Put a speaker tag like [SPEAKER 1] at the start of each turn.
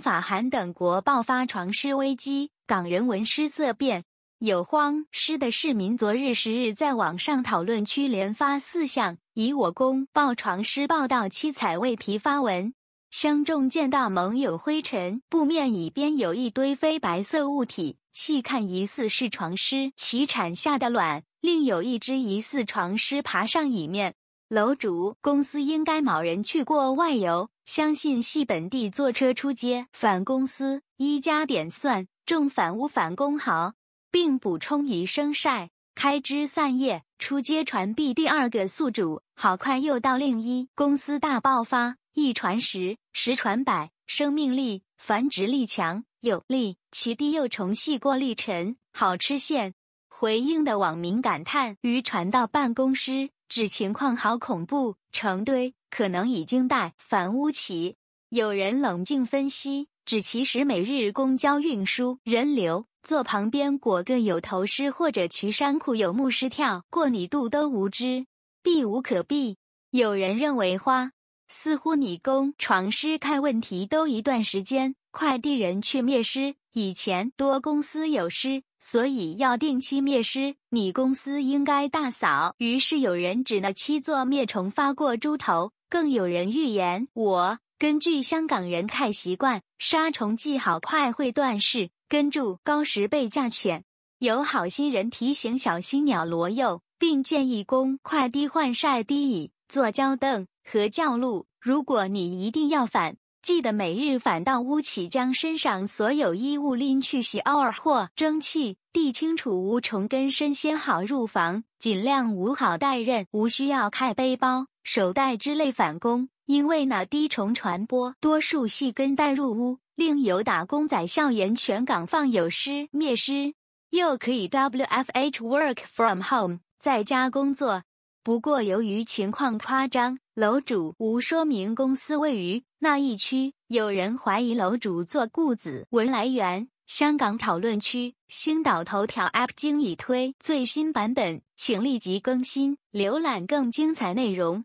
[SPEAKER 1] 法、韩等国爆发床虱危机，港人闻虱色变。有慌虱的市民昨日十日在网上讨论区连发四项，以我公报床虱报道七彩为题发文。相中见到盟有灰尘布面椅边有一堆非白色物体，细看疑似是床虱其产下的卵，另有一只疑似床虱爬上椅面。楼主公司应该某人去过外游，相信系本地坐车出街返公司，一加点算，重返屋返工好，并补充一生晒，开枝散叶出街传币。第二个宿主好快又到另一公司大爆发，一传十，十传百，生命力、繁殖力强。有力，其地又重系过滤尘，好吃线。回应的网民感叹：于传到办公室。指情况好恐怖，成堆，可能已经带反屋企。有人冷静分析，指其实每日公交运输人流，坐旁边裹个有头虱，或者渠山裤有牧师跳过你肚都无知，避无可避。有人认为花似乎你公床师看问题都一段时间，快递人去灭尸。以前多公司有失，所以要定期灭失。你公司应该大扫。于是有人指那七座灭虫发过猪头，更有人预言。我根据香港人看习惯杀虫剂，好快会断事，跟住高十倍价钱。有好心人提醒小心鸟罗幼，并建议公快低换晒低椅，坐胶凳和叫路。如果你一定要反。记得每日返到屋企，将身上所有衣物拎去洗尔或蒸汽，地清除无虫根，身先好入房，尽量无好带刃，无需要开背包、手袋之类反攻，因为那滴虫传播，多数系根带入屋。另有打工仔笑言，全港放有尸灭尸，又可以 W F H work from home，在家工作。不过，由于情况夸张，楼主无说明公司位于那一区，有人怀疑楼主做雇子。文来源：香港讨论区，星岛头条 App 经已推最新版本，请立即更新，浏览更精彩内容。